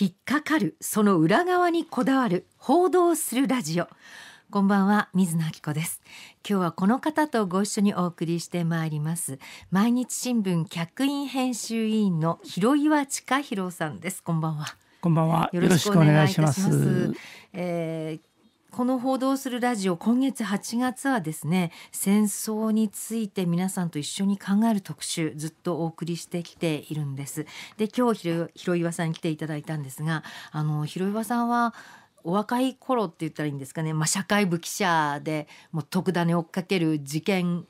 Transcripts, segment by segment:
引っかかるその裏側にこだわる報道するラジオこんばんは水野明子です今日はこの方とご一緒にお送りしてまいります毎日新聞客員編集委員の広岩親博さんですこんばんはこんばんはよろしくお願いします、えー、この報道するラジオ今月8月はですね戦争について皆さんと一緒に考える特集ずっとお送りしてきているんですで今日広岩さんに来ていただいたんですがあの広岩さんはお若い頃って言ったらいいんですかね、まあ、社会部記者でもう特ダネ追っかける事件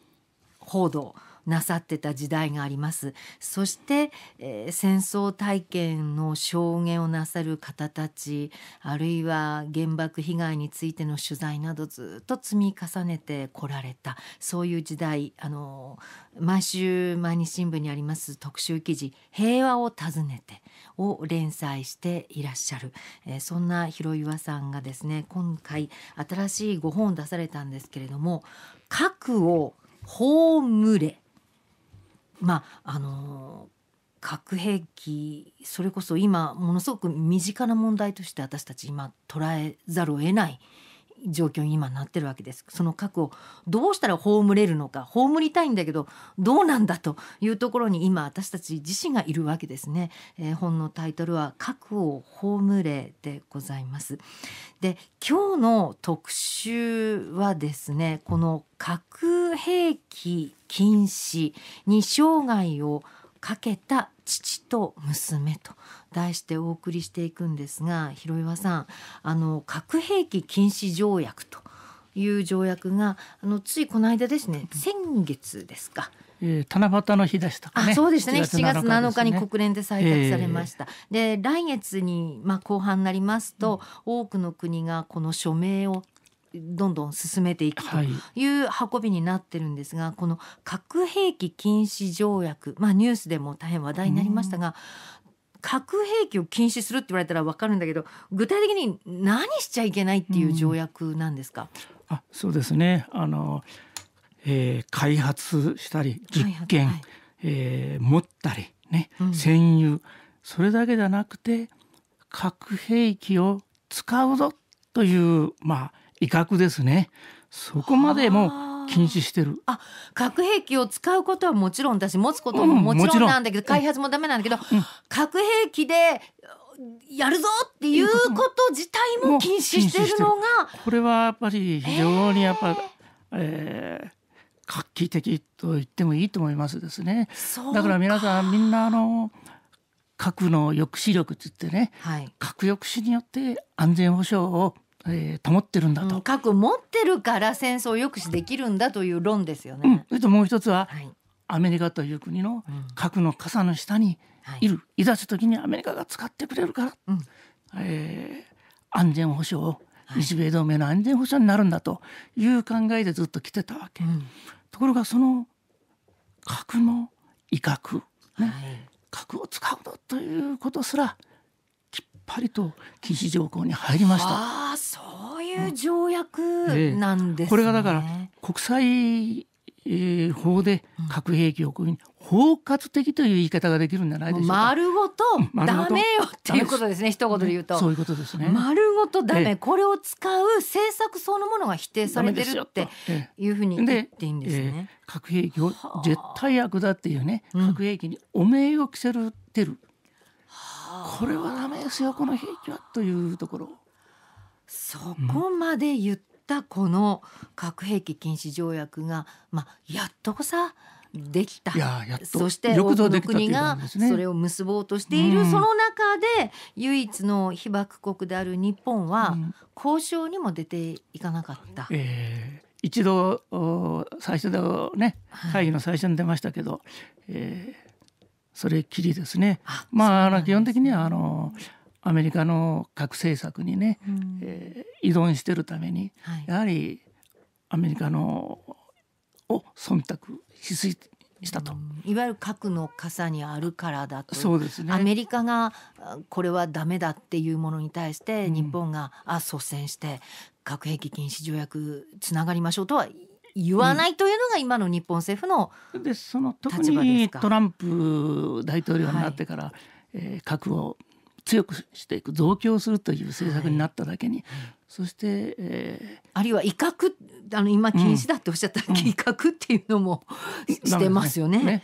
報道なさってた時代がありますそして、えー、戦争体験の証言をなさる方たちあるいは原爆被害についての取材などずっと積み重ねてこられたそういう時代あの毎週毎日新聞にあります特集記事「平和を訪ねて」を連載していらっしゃる、えー、そんな広岩さんがですね今回新しいご本を出されたんですけれども「核を葬れ」まああの核兵器それこそ今ものすごく身近な問題として私たち今捉えざるを得ない状況に今なってるわけですその核をどうしたら葬れるのか葬りたいんだけどどうなんだというところに今私たち自身がいるわけですね、えー、本のタイトルは核を葬れでございますで今日の特集はですねこの核兵器禁止に生涯をかけた父と娘と題してお送りしていくんですが広岩さんあの核兵器禁止条約という条約があのついこの間ですね先月ですか。えー、七夕の日でした、ね、あそうですね7月 ,7 月7日に国連で採択されました、えー、で来月に、まあ、後半になりますと、うん、多くの国がこの署名をどんどん進めていくという運びになってるんですが、はい、この核兵器禁止条約、まあ、ニュースでも大変話題になりましたが、核兵器を禁止するって言われたら分かるんだけど具体的に何しちゃいけないっていう条約なんですか、うあそうですねあの、えー、開発したり実験、はい、えー、持ったりね、うん、占有それだけじゃなくて核兵器を使うぞというまあ威嚇ですねそこまでも禁止してるあ核兵器を使うことはもちろんだし持つことももちろんなんだけど、うん、開発もダメなんだけど、うん、核兵器でやるぞっていうこと自体も禁止してるのがこれはやっぱり非常にやっぱ、えー、えー、画期的と言ってもいいと思いますですねだから皆さんみんなあの核の抑止力って言ってね、はい、核抑止によって安全保障をえー、保ってるんだと、うん、核持ってるから戦争抑止できるんだという論ですよね。うん、それともう一つは、はい、アメリカという国の核の傘の下にいる、はい、いざす時にアメリカが使ってくれるから、うん、えー、安全保障日米同盟の安全保障になるんだという考えでずっと来てたわけ。うん、ところがその核の威嚇、ね、はい、核を使うということすらぱりと禁止条項に入りました。ああそういう条約なんです、ねこれがだから国際えー、法で核兵器をこういう包括的という言い方ができるんじゃないでしょうか。丸ごとダメよっていうことですね。一言で言うと、ね、そういうことですね。丸ごとダメ、ええ、これを使う政策そのものが否定されてるっていうふうに言っていいんですね。え、核兵器を絶対悪だっていうね、核兵器に汚名を着せるてる。うんこれはダメですよこの兵器はというところそこまで言ったこの核兵器禁止条約が、まあ、やっとさできたそして多くの国がそれを結ぼうとしている、うん、その中で唯一の被爆国である日本は、交渉にも出ていかなかった。うん、えー、一度最初でね会議の最初に出ましたけど、はい、えそれきりですね。あまあ、ね、基本的にはあのアメリカの核政策にね、うん、えー、依存してるために、はい、やはりアメリカのを忖度しすぎしたと、いわゆる核の傘にあるからだとそうです、ね、アメリカがこれはダメだっていうものに対して日本が、うん、あ率先して核兵器禁止条約つながりましょうとは言わないというのが今の日本政府のでその特にトランプ大統領になってから、はい、えー、核を強くしていく増強するという政策になっただけに、はい、そして、えー、あるいは威嚇あの今禁止だっておっしゃった、うん、威嚇っていうのも、してますよね。ね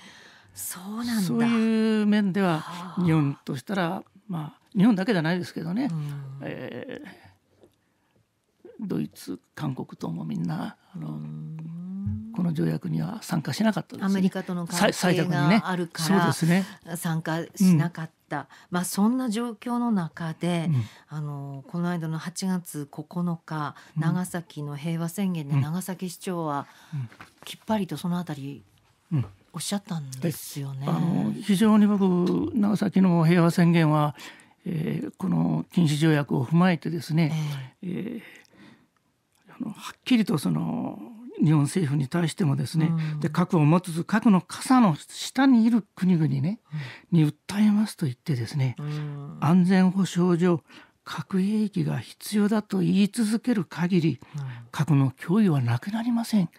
そうなんそういう面では日本としたらまあ日本だけじゃないですけどね、うん、えードイツ韓国ともみんなあのこの条約には参加しなかったです、ね、アメリカとの関係があるから、ねね、参加しなかった、うん、まあ、そんな状況の中で、うん、あのこの間の8月9日、長崎の平和宣言で長崎市長は、きっぱりとそのあたり、おっしゃったんですよね。あの非常に僕長崎の平和宣言はえー、この禁止条約を踏まえてですね、えー、えのはっきりとその日本政府に対してもですね、うん、で核を持つ核の傘の下にいる国々ね、うん、に訴えますと言ってですね、うん、安全保障上核兵器が必要だと言い続ける限り核の脅威はなくなりません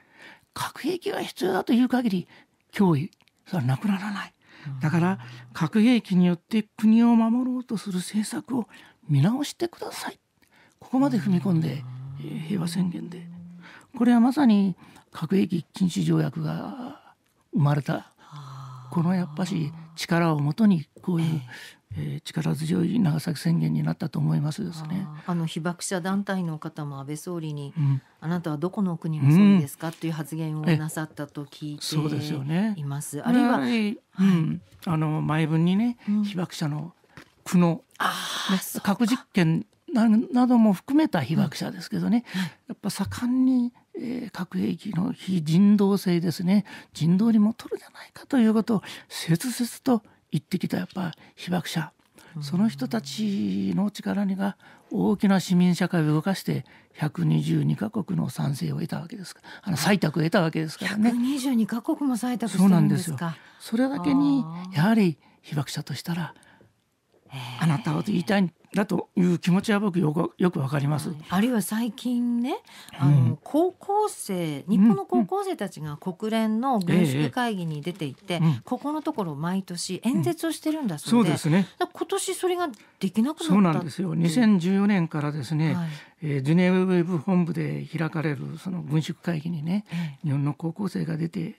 核兵器が必要だという限り脅威それはなくならないだから核兵器によって国を守ろうとする政策を見直してくださいここまで踏み込んで平和宣言でこれはまさに核兵器禁止条約が生まれたこのやっぱし力をもとにこういう、えー、力強い長崎宣言になったと思いますですねあの被爆者団体の方も安倍総理に、うん、あなたはどこの国の総理ですか、という発言をなさったと聞いてそうですよねいますあるいは、はいうん、あの前文にね、被爆者の苦悩、ね、核実験ななども含めた被爆者ですけどね、やっぱ盛んに、えー、核兵器の非人道性ですね人道にも取るじゃないかということを切々と言ってきたやっぱ被爆者その人たちの力にが大きな市民社会を動かして122カ国の賛成を得たわけですかあの採択を得たわけですからね。122カ国も採択そうなんですよ。それだけにやはり被爆者としたらあなたはと言いたいだという気持ちは僕よくよくわかります、はい、あるいは最近ねあの、うん、高校生日本の高校生たちが国連の軍縮会議に出ていて、うんええ、ここのところ毎年演説をしてるんだそうでうん、そうですね、今年それができなくそうなんですよ2014年からですね、はい、えー、ジュネーブ本部で開かれるその軍縮会議にね、日本の高校生が出て、えー、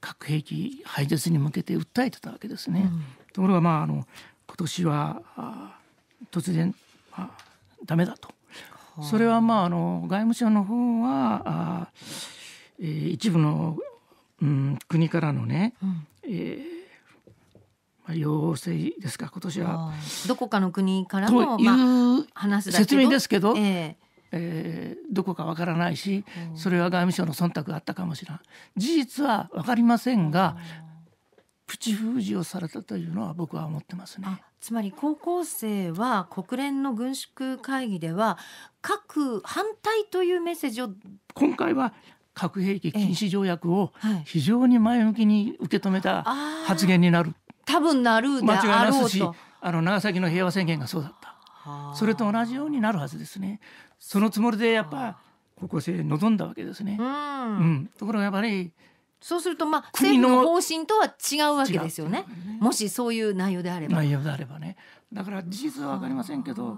核兵器廃絶に向けて訴えてたわけですね。ところがまああの年は突然ダメだと。それはまああの外務省の方はえー、一部の、うん、国からのね、うん、えー、まあ、要請ですか今年は。どこかの国からのという、まあ、説明ですけど、えー、えー、どこかわからないしそれは外務省の忖度があったかもしれない事実はわかりませんがプチ封じをされたというのは僕は思ってますね。つまり高校生は国連の軍縮会議では核反対というメッセージを今回は核兵器禁止条約を非常に前向きに受け止めた発言になる。多分なるであろうと。あの長崎の平和宣言がそうだった。それと同じようになるはずですね。そのつもりでやっぱ高校生望んだわけですね。うん、ところがやっぱりそうするとまあ政府の方針とは違うわけですよね、もしそういう内容であれば内容であればねだから事実はわかりませんけど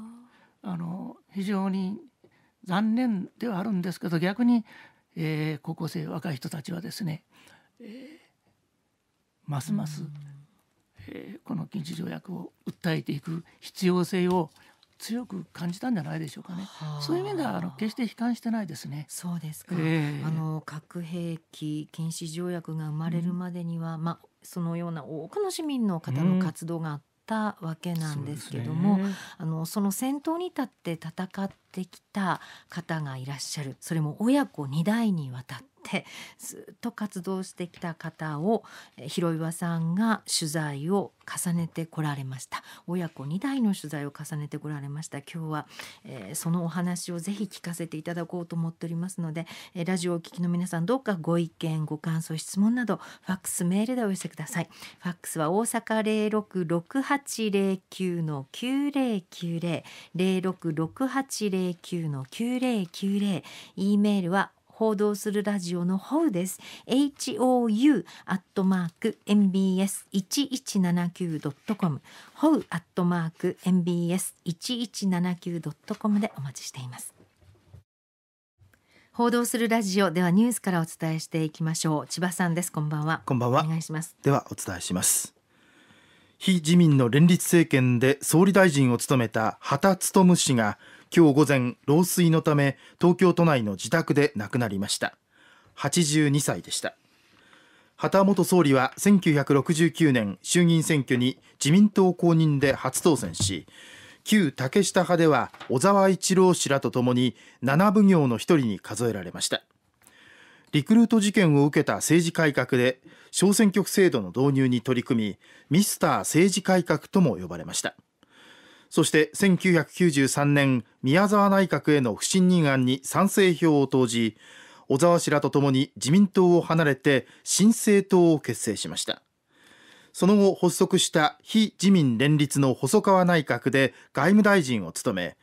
あの非常に残念ではあるんですけど逆に、えー、高校生若い人たちはですね、えー、ますます、えー、この禁止条約を訴えていく必要性を強く感じたんじゃないでしょうかね。そういう意味ではあの決して悲観してないですね。そうですか。えー、あの核兵器禁止条約が生まれるまでには、うん、まあそのような多くの市民の方の活動があったわけなんですけども、うんね、あのその先頭に立って戦ってきた方がいらっしゃる。それも親子2代にわたって。ってずっと活動してきた方を広岩さんが取材を重ねてこられました親子2代の取材を重ねてこられました今日は、えー、そのお話をぜひ聞かせていただこうと思っておりますので、えー、ラジオをお聞きの皆さんどうかご意見ご感想質問などファックスメールでお寄せくださいファックスは大阪066809の9090 066809の9090 E メールは報道するラジオのホウです hou アットマーク mbs 一一七九ドットコムホウアットマーク mbs 一一七九ドットコムでお待ちしています報道するラジオではニュースからお伝えしていきましょう千葉さんですこんばんはこんばんはお願いしますではお伝えします非自民の連立政権で総理大臣を務めた畑勉氏が今日午前老衰のため東京都内の自宅で亡くなりました82歳でした畑元総理は1969年衆議院選挙に自民党公認で初当選し旧竹下派では小沢一郎氏らとともに7奉行の一人に数えられましたリクルート事件を受けた政治改革で小選挙区制度の導入に取り組みミスター政治改革とも呼ばれましたそして1993年宮沢内閣への不信任案に賛成票を投じ小沢氏らとともに自民党を離れて新政党を結成しましたその後発足した非自民連立の細川内閣で外務大臣を務め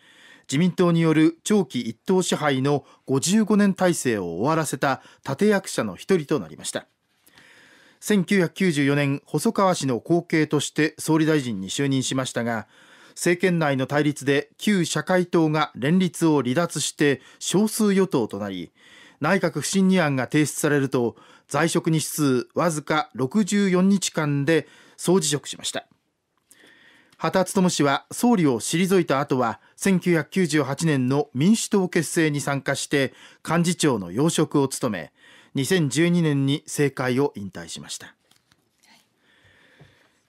自民党による長期一党支配の55年体制を終わらせた立役者の一人となりました1994年細川氏の後継として総理大臣に就任しましたが政権内の対立で旧社会党が連立を離脱して少数与党となり内閣不信任案が提出されると在職日数わずか64日間で総辞職しました畑勤氏は総理を退いた後は1998年の民主党結成に参加して幹事長の要職を務め2012年に政界を引退しました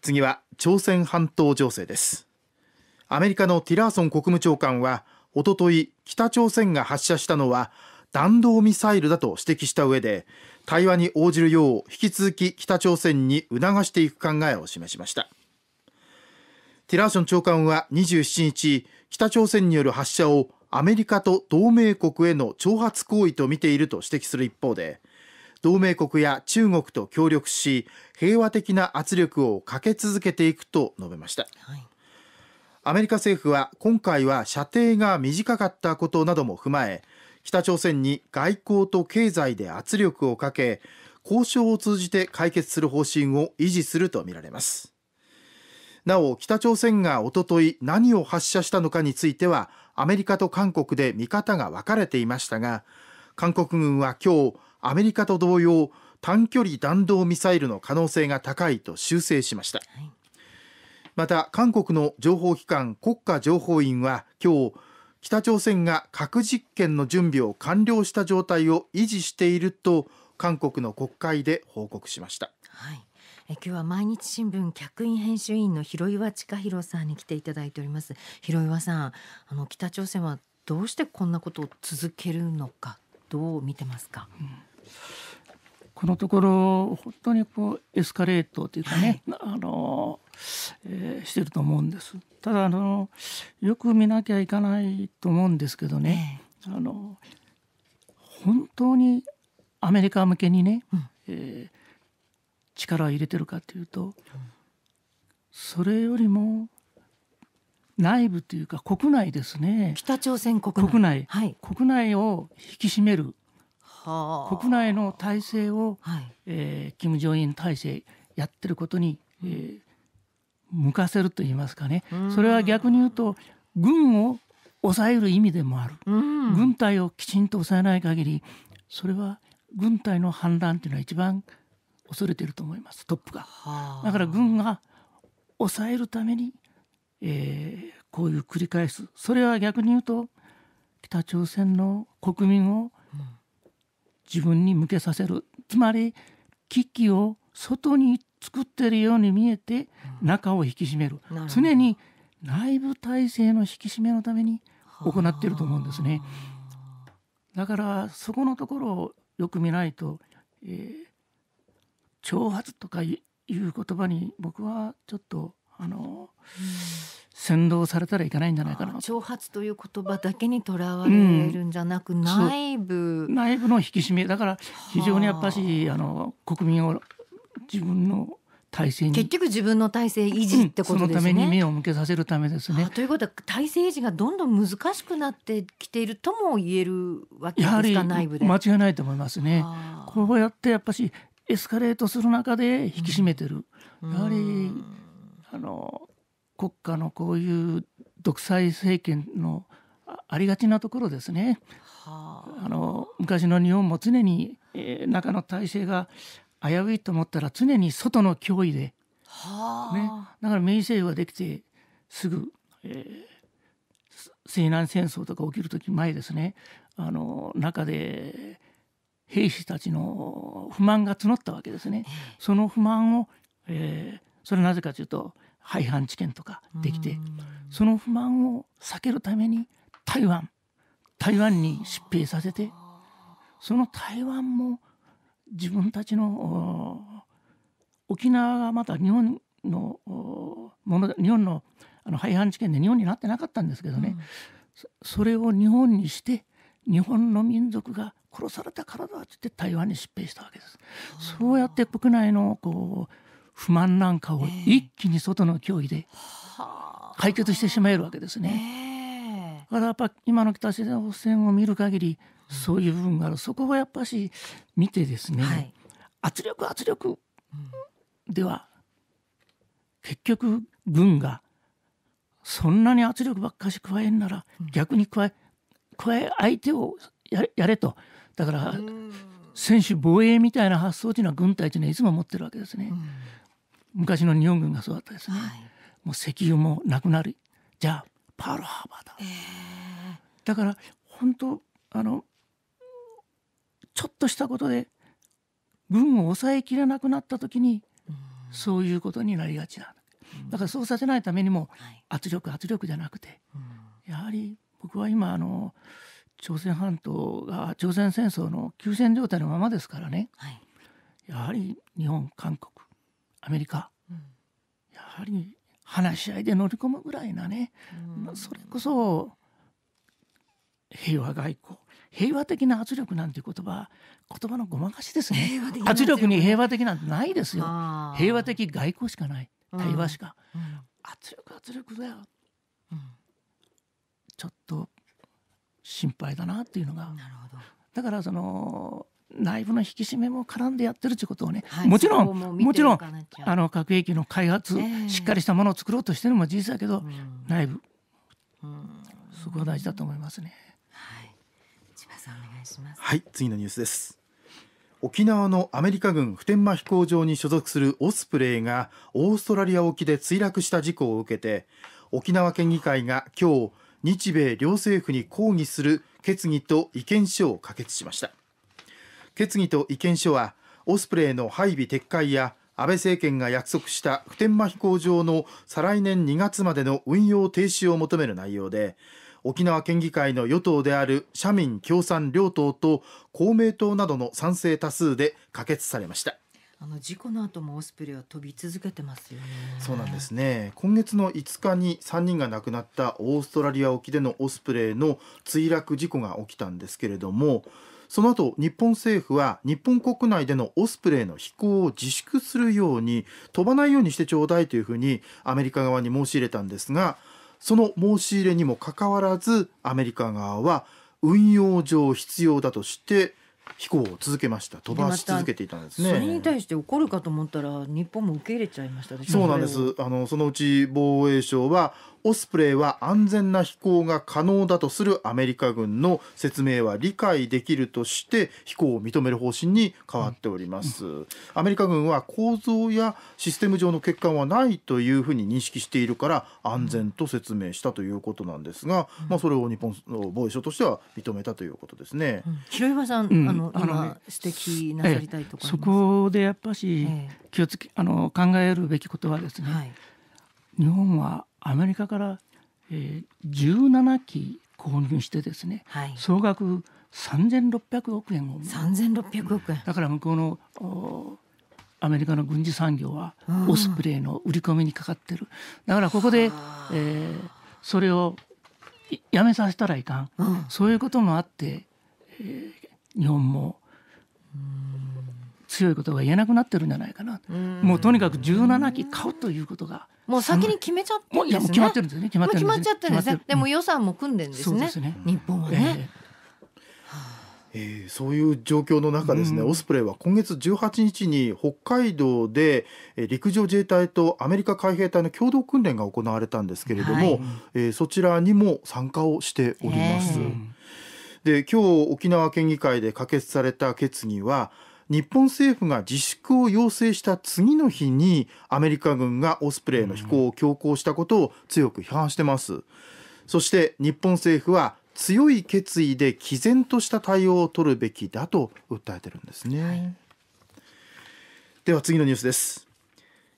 次は朝鮮半島情勢ですアメリカのティラーソン国務長官はおととい北朝鮮が発射したのは弾道ミサイルだと指摘した上で対話に応じるよう引き続き北朝鮮に促していく考えを示しましたティラーション長官は27日北朝鮮による発射をアメリカと同盟国への挑発行為と見ていると指摘する一方で同盟国や中国と協力し平和的な圧力をかけ続けていくと述べました、はいアメリカ政府は今回は射程が短かったことなども踏まえ北朝鮮に外交と経済で圧力をかけ交渉を通じて解決する方針を維持するとみられますなお北朝鮮がおととい何を発射したのかについてはアメリカと韓国で見方が分かれていましたが韓国軍は今日アメリカと同様短距離弾道ミサイルの可能性が高いと修正しました、はいまた韓国の情報機関国家情報院は今日北朝鮮が核実験の準備を完了した状態を維持していると韓国の国会で報告しました。はいえ今日は毎日新聞客員編集員の広岩千弘さんに来ていただいております広岩さんあの北朝鮮はどうしてこんなことを続けるのかどう見てますか、うん、このところ本当にこうエスカレートというかね、はい、あのえー、してると思うんです。ただあのよく見なきゃいかないと思うんですけどね、えー、あの本当にアメリカ向けにね、うん、えー、力を入れてるかというと、それよりも内部というか国内ですね北朝鮮国内国内はい、国内を引き締める国内の体制を、はいえー、金正恩体制やってることに、えー、向かせると言いますかね、それは逆に言うと軍を抑える意味でもある、軍隊をきちんと抑えない限りそれは軍隊の反乱というのは一番恐れていると思いますトップが、はあ、だから軍が抑えるために、えー、こういう繰り返すそれは逆に言うと北朝鮮の国民を自分に向けさせるつまり危機を外に作ってるように見えて中を引き締める、うん、常に内部体制の引き締めのために行っていると思うんですね。だからそこのところをよく見ないと、えー、挑発とかいう言葉に僕はちょっとあの、うん、先導されたらいかないんじゃないかな挑発という言葉だけにとらわれるんじゃなく、うん、内部内部の引き締めだから非常にやっぱしあの国民を自分の体制結局自分の体制維持ってことですね、うん、そのために目を向けさせるためですね。ということは体制維持がどんどん難しくなってきているとも言えるわけですか内部で間違いないと思いますね。こうやってやっぱしエスカレートする中で引き締めてる、うん、やはりあの国家のこういう独裁政権のありがちなところですね。あの昔の日本も常に、えー、中の体制が危ういと思ったら常に外の脅威で、はあ、ね、だから明治政府ができてすぐ、えー、西南戦争とか起きる時前ですねあの中で兵士たちの不満が募ったわけですね。その不満を、えー、それなぜかというと廃藩置県とかできてその不満を避けるために台湾台湾に出兵させてその台湾も自分たちの沖縄がまた日本のもの日本のあの廃藩置県で日本になってなかったんですけどね、うん、それを日本にして日本の民族が殺されたからだって言って台湾に失病したわけです。そうやって国内のこう不満なんかを一気に外の脅威で解決してしまえるわけですね。えー、だからやっぱ今の北朝鮮を見る限りそういう部分があるそこはやっぱし見てですね、はい、圧力圧力では結局軍がそんなに圧力ばっかし加えんなら逆に加え加え相手をやれやれとだから専守防衛みたいな発想というのは軍隊というのはいつも持ってるわけですね。昔の日本軍がそうだったですね、はい、もう石油もなくなるじゃあパールハーバーだ、えー、だから本当あのちょっとしたことで軍を抑えきれなくなった時にそういうことになりがちだだからそうさせないためにも圧力圧力じゃなくてやはり僕は今あの朝鮮半島が朝鮮戦争の休戦状態のままですからね、やはり日本韓国アメリカ、やはり話し合いで乗り込むぐらいなね、それこそ平和外交平和的な圧力なんて言葉言葉のごまかしですね圧力に平和的なんてないですよ平和的外交しかない対話しか、うんうん、圧力圧力だよ、うん、ちょっと心配だなっていうのがなるほどだからその内部の引き締めも絡んでやってるってことをね、はい、もちろんもちろんあの核兵器の開発、えー、しっかりしたものを作ろうとしてるのも事実だけど、うん、内部、うん、そこは大事だと思いますね。さんお願いしますはい次のニュースです沖縄のアメリカ軍普天間飛行場に所属するオスプレイがオーストラリア沖で墜落した事故を受けて沖縄県議会が今日日米両政府に抗議する決議と意見書を可決しました決議と意見書はオスプレイの配備撤回や安倍政権が約束した普天間飛行場の再来年2月までの運用停止を求める内容で沖縄県議会の与党である社民共産両党と公明党などの賛成多数で可決されましたあの事故の後もオスプレイは飛び続けてますよね。そうなんですね。今月の5日に3人が亡くなったオーストラリア沖でのオスプレイの墜落事故が起きたんですけれども、その後日本政府は日本国内でのオスプレイの飛行を自粛するように飛ばないようにしてちょうだいというふうにアメリカ側に申し入れたんですが、その申し入れにもかかわらずアメリカ側は運用上必要だとして飛行を続けました飛ばし続けていたんですね、それに対して怒るかと思ったら日本も受け入れちゃいました、そうなんですあのそのうち防衛省はオスプレイは安全な飛行が可能だとするアメリカ軍の説明は理解できるとして飛行を認める方針に変わっております、うんうん、アメリカ軍は構造やシステム上の欠陥はないというふうに認識しているから安全と説明したということなんですが、うん、まあ、それを日本の防衛省としては認めたということですね、広岩さん、あの今指摘なさりたいとこ、ろそこでやっぱし気をつけ、あの考えるべきことはですね、はい、日本はアメリカから、えー、17機購入してですね、はい、総額3600億円を3600億円だから向こうのアメリカの軍事産業はオスプレイの売り込みにかかってる、だからここで、えー、それをやめさせたらいかん、うん、そういうこともあって、えー、日本も強いことが言えなくなってるんじゃないかな、うもうとにかく十七期買うということが、もう先に決めちゃってるんですね決まってるんですね決まってるんですね、ねねでも予算も組んでるんですね、ね、日本はね、えー、えー、そういう状況の中ですね、オスプレイは今月18日に北海道でえ陸上自衛隊とアメリカ海兵隊の共同訓練が行われたんですけれども、はい、えー、そちらにも参加をしております。えーで今日沖縄県議会で可決された決議は日本政府が自粛を要請した次の日にアメリカ軍がオスプレイの飛行を強行したことを強く批判してます。そして日本政府は強い決意で毅然とした対応を取るべきだと訴えてるんですね、はい、では次のニュースです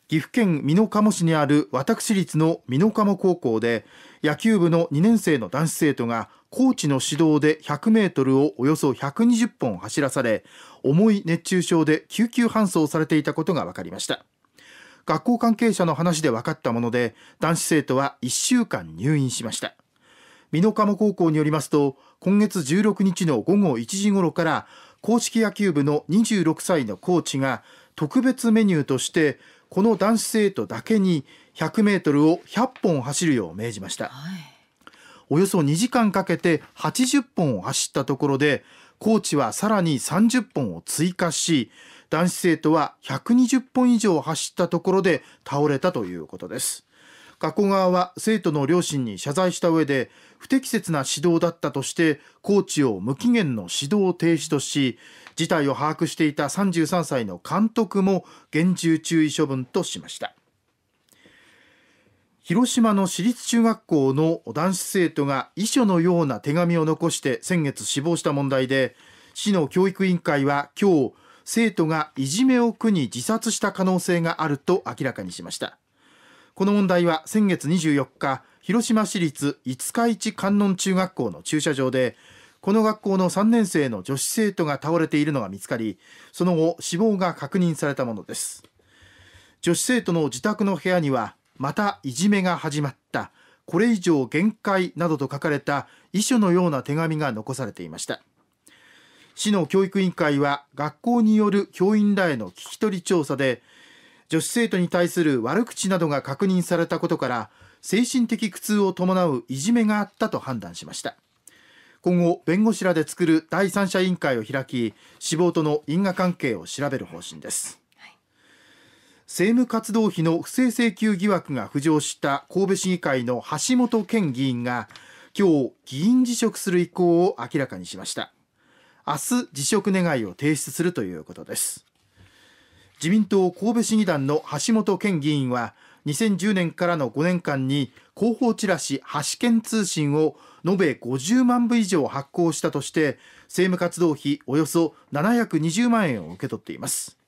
岐阜県美濃加茂市にある私立の美濃加茂高校で野球部の2年生の男子生徒がコーチの指導で100メートルをおよそ120本走らされ重い熱中症で救急搬送されていたことが分かりました学校関係者の話で分かったもので男子生徒は1週間入院しました美濃加茂高校によりますと今月16日の午後1時ごろから硬式野球部の26歳のコーチが特別メニューとしてこの男子生徒だけに100メートルを100本走るよう命じました、はい、およそ2時間かけて80本を走ったところでコーチはさらに30本を追加し男子生徒は120本以上走ったところで倒れたということです学校側は生徒の両親に謝罪した上で不適切な指導だったとしてコーチを無期限の指導停止とし事態を把握していた33歳の監督も厳重注意処分としました広島の私立中学校の男子生徒が遺書のような手紙を残して先月死亡した問題で市の教育委員会は今日生徒がいじめを苦に自殺した可能性があると明らかにしましたこの問題は先月24日広島市立五日市観音中学校の駐車場でこの学校の3年生の女子生徒が倒れているのが見つかりその後死亡が確認されたものです女子生徒の自宅の部屋にはまたいじめが始まったこれ以上限界などと書かれた遺書のような手紙が残されていました市の教育委員会は学校による教員らへの聞き取り調査で女子生徒に対する悪口などが確認されたことから精神的苦痛を伴ういじめがあったと判断しました今後弁護士らで作る第三者委員会を開き死亡との因果関係を調べる方針です政務活動費の不正請求疑惑が浮上した神戸市議会の橋本健議員が今日議員辞職する意向を明らかにしました明日辞職願を提出するということです自民党神戸市議団の橋本健議員は2010年からの5年間に広報チラシ橋健通信を延べ50万部以上発行したとして政務活動費およそ720万円を受け取っています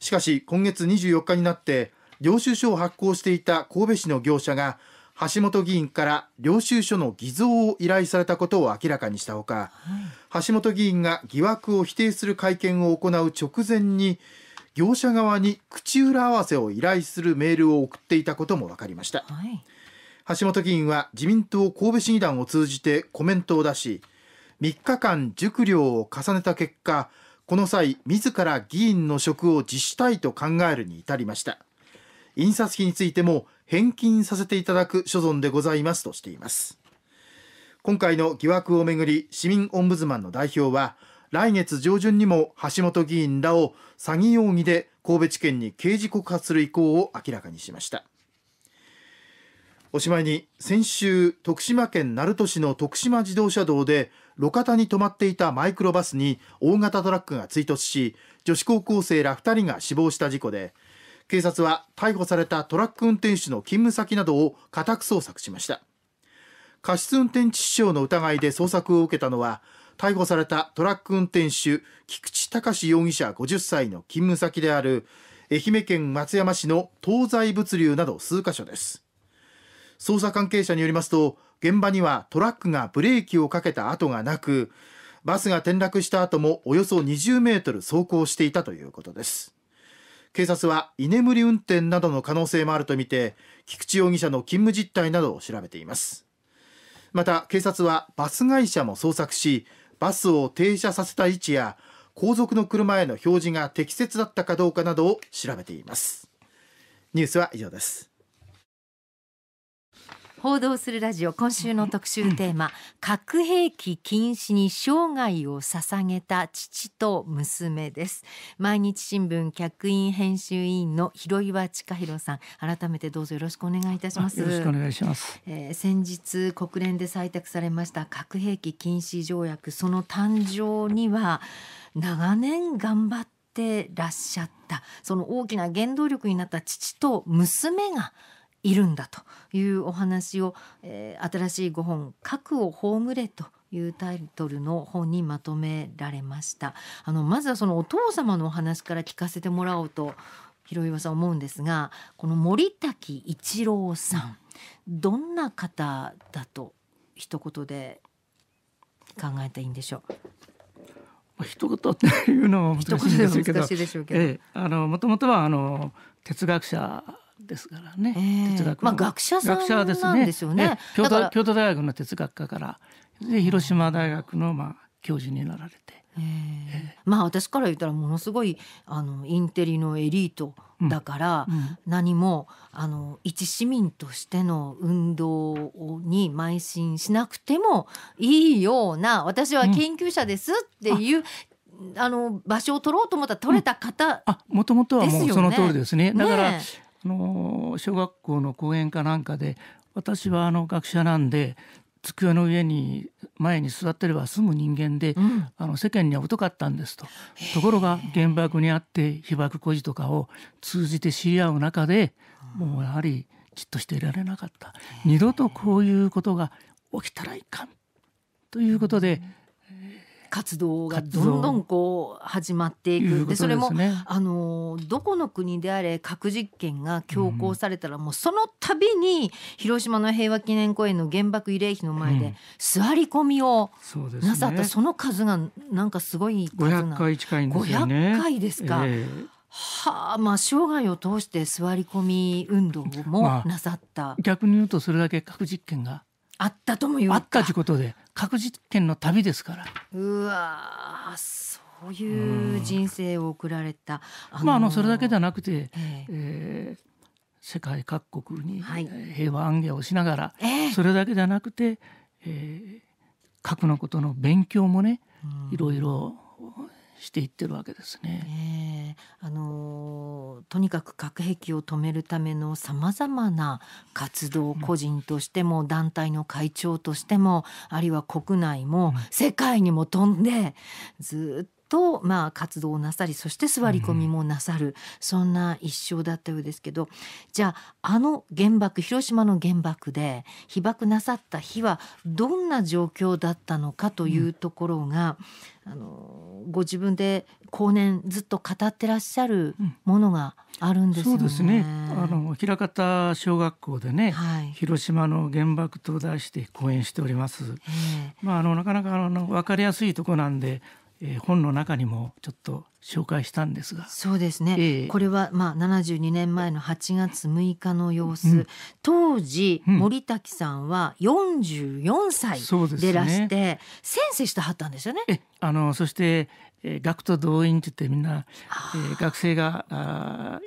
しかし今月24日になって領収書を発行していた神戸市の業者が橋本議員から領収書の偽造を依頼されたことを明らかにしたほか、はい、橋本議員が疑惑を否定する会見を行う直前に業者側に口裏合わせを依頼するメールを送っていたことも分かりました、はい、橋本議員は自民党神戸市議団を通じてコメントを出し3日間熟慮を重ねた結果この際自ら議員の職を辞したいと考えるに至りました印刷費についても返金させていただく所存でございますとしています今回の疑惑をめぐり市民オンブズマンの代表は来月上旬にも橋本議員らを詐欺容疑で神戸地検に刑事告発する意向を明らかにしましたおしまいに先週徳島県鳴門市の徳島自動車道で路肩に止まっていたマイクロバスに大型トラックが追突し女子高校生ら2人が死亡した事故で警察は逮捕されたトラック運転手の勤務先などを家宅捜索しました過失運転致死傷の疑いで捜索を受けたのは逮捕されたトラック運転手菊池隆容疑者50歳の勤務先である愛媛県松山市の東西物流など数カ所です捜査関係者によりますと現場にはトラックがブレーキをかけた跡がなくバスが転落した後もおよそ20メートル走行していたということです警察は居眠り運転などの可能性もあるとみて菊池容疑者の勤務実態などを調べていますまた警察はバス会社も捜索しバスを停車させた位置や後続の車への表示が適切だったかどうかなどを調べていますニュースは以上です報道するラジオ今週の特集テーマ 核兵器禁止に生涯を捧げた父と娘です毎日新聞客員編集委員の広岩千佳博さん改めてどうぞよろしくお願いいたしますよろしくお願いします、えー、先日国連で採択されました核兵器禁止条約その誕生には長年頑張ってらっしゃったその大きな原動力になった父と娘がいるんだというお話を、えー、新しい5本「核を葬れ」というタイトルの本にまとめられましたあのまずはそのお父様のお話から聞かせてもらおうと広岩さん思うんですがこの森滝一郎さんどんな方だと一言で考えたいいんでしょう一言っていうのは難しいんですけどもともとはあの哲学者ですからね、えー、哲学まあ学者さんなんですよね、ね、京都京都大学の哲学科からで広島大学のまあ教授になられて、えーえー、まあ私から言ったらものすごいあのインテリのエリートだから、うんうん、何もあの一市民としての運動に邁進しなくてもいいような私は研究者ですっていう、うんあの場所を取ろうと思ったら取れた方、ねうん、あもともとはもうその通りですね。だから、ねあの小学校の講演かなんかで私はあの学者なんで机の上に前に座ってれば済む人間で、うん、あの世間には疎かったんですとところが原爆にあって被爆孤児とかを通じて知り合う中でもうやはりじっとしていられなかった二度とこういうことが起きたらいかんということで、活動がどんどんこう始まっていく、ね、でそれもあのどこの国であれ核実験が強行されたら、もうその度に広島の平和記念公園の原爆慰霊碑の前で座り込みをなさった、その数がなんかすごい数な500回近いんですよね。500回ですか、えーはあまあ生涯を通して座り込み運動もなさった、まあ、逆に言うとそれだけ核実験があったとも言うあったということで核実験の旅ですから。うわそういう人生を送られた、あのまあ、あのそれだけじゃなくて、ええー世界各国に平和安芸をしながら、はい、それだけじゃなくて、えー、核のことの勉強もね、いろいろしていってるわけですね。えー、あのとにかく核兵器を止めるためのさまざまな活動、個人としても団体の会長としても、あるいは国内も世界にも飛んでずっと、まあ、活動をなさりそして座り込みもなさる、うん、そんな一生だったようですけどじゃああの原爆広島の原爆で被爆なさった日はどんな状況だったのかというところが、うん、あのご自分で後年ずっと語ってらっしゃるものがあるんですよね。うん、そうですねあの平方小学校でね、はい、広島の原爆と題して講演しております。まあ、あのなかなかあの分かりやすいとこなんでえー、本の中にもちょっと紹介したんですがそうですね、えー、これはまあ72年前の8月6日の様子、うん、当時、森滝さんは44歳でらして、ね、先生してはったんですよね。あのそして、えー、学徒動員って言ってみんな、えー、学生があ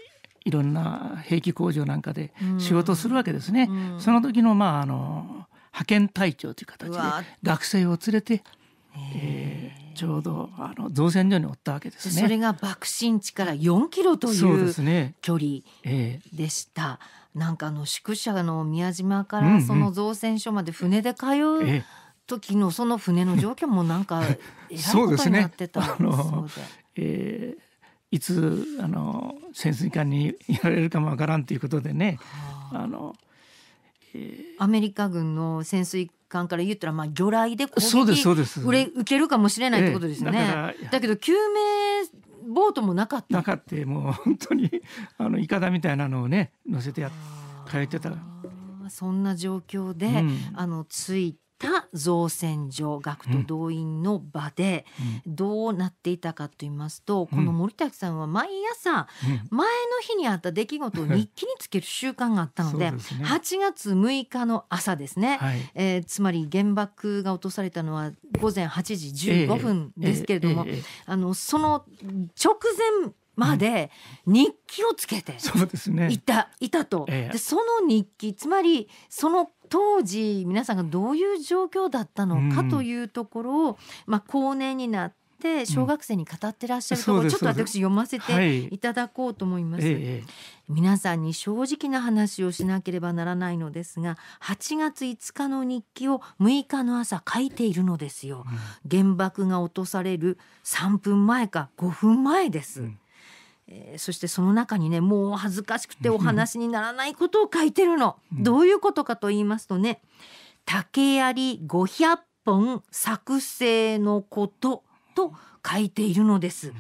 いろんな兵器工場なんかで仕事するわけですね。うん、その時のまああの派遣隊長という形で学生を連れてえー、ちょうどあの造船所におったわけですね。それが爆心地から4キロという距離でした。なんかあの宿舎の宮島からその造船所まで船で通う、時のその船の条件もなんかえらいことになってた そうですえーいつあの潜水艦にやられるかもわからんということでね、はあ、あの、えー、アメリカ軍の潜水官から言ったらまあ魚雷で攻撃受けるかもしれないってことですね。ええ、だだけど救命ボートもなかったなかってもう本当に あのイカダみたいなのをね乗せてやっ通ってたそんな状況で、うん、あのついた造船所学徒動員の場でどうなっていたかと言いますと、この森滝さんは毎朝前の日にあった出来事を日記につける習慣があったのでで、ね、8月6日の朝ですね、はい、えー、つまり原爆が落とされたのは午前8時15分ですけれども、あのその直前まで日記をつけていた,、いたと、でその日記つまりその当時皆さんがどういう状況だったのかというところを、まあ、高年になって。小学生に語ってらっしゃるところ、うん、ちょっと私読ませていただこうと思います、はい、皆さんに正直な話をしなければならないのですが8月5日の日記を6日の朝書いているのですよ、うん、原爆が落とされる3分前か5分前です、うんえー、そしてその中にねもう恥ずかしくてお話にならないことを書いてるの、うん、どういうことかと言いますとね竹槍500本作成のことと書いているのです。うん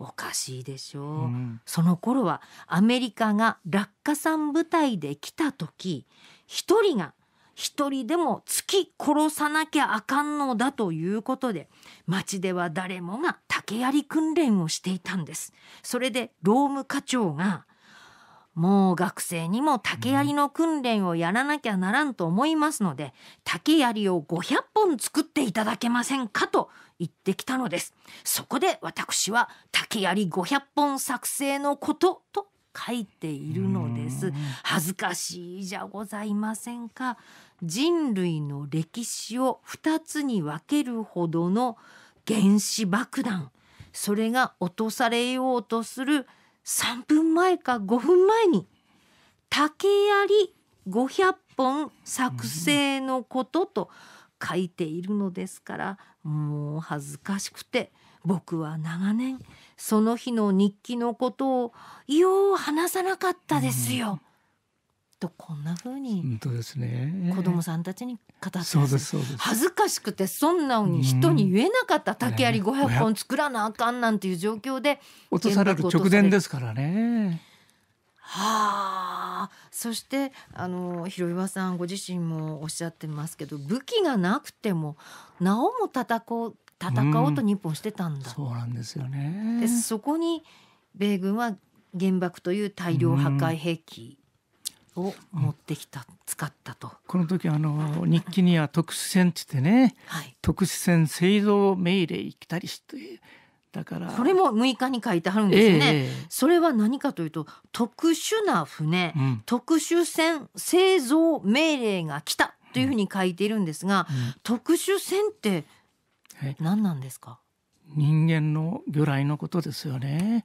おかしいでしょう、うん、その頃はアメリカが落下傘部隊で来た時一人が一人でも突き殺さなきゃあかんのだということで町では誰もが竹槍訓練をしていたんですそれで労務課長がもう学生にも竹槍の訓練をやらなきゃならんと思いますので、竹槍を500本作っていただけませんかと言ってきたのです。そこで私は竹槍500本作成のことと書いているのです。恥ずかしいじゃございませんか。人類の歴史を2つに分けるほどの原子爆弾それが落とされようとする3分前か5分前に竹槍500本作成のことと書いているのですからもう恥ずかしくて僕は長年その日の日記のことをよう話さなかったですよ。うんとこんな風に子供さんたちに語って恥ずかしくてそんなに人に言えなかった、うん、竹槍500本作らなあかんなんていう状況で落とされる直前ですからね。はあそしてあの広岩さんご自身もおっしゃってますけど武器がなくてもなおも戦おう戦おうと日本してたんだ、うん、そうなんですよねでそこに米軍は原爆という大量破壊兵器を持ってきた、使ったとこの時あの日記には特殊船ってね、はい、特殊船製造命令来たりしてだからそれも6日に書いてあるんですよね、えー、それは何かというと特殊な船、うん、特殊船製造命令が来たというふうに書いているんですが、うんうん、特殊船って何なんですか、人間の魚雷のことですよね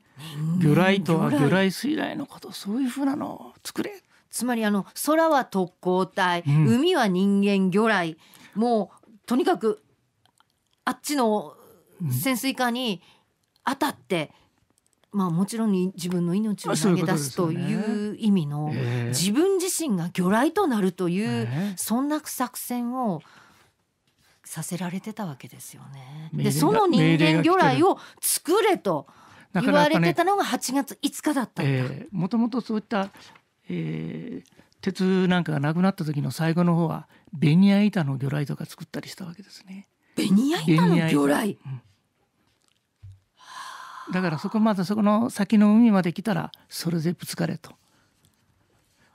魚雷とは魚雷水雷のことそういうふうなのを作れつまりあの空は特攻隊、うん、海は人間魚雷もうとにかくあっちの潜水艦に当たって、うん、まあ、もちろん自分の命を投げ出すという意味の、自分自身が魚雷となるという、そんな作戦をさせられてたわけですよね。でその人間魚雷を作れと言われてたのが8月5日だったんだ。もともとそういったえー、鉄なんかがなくなった時の最後の方はベニヤ板の魚雷とか作ったりしたわけですね。ベニヤ板の魚雷、うん、だからそこまでそこの先の海まで来たらそれでぶつかれと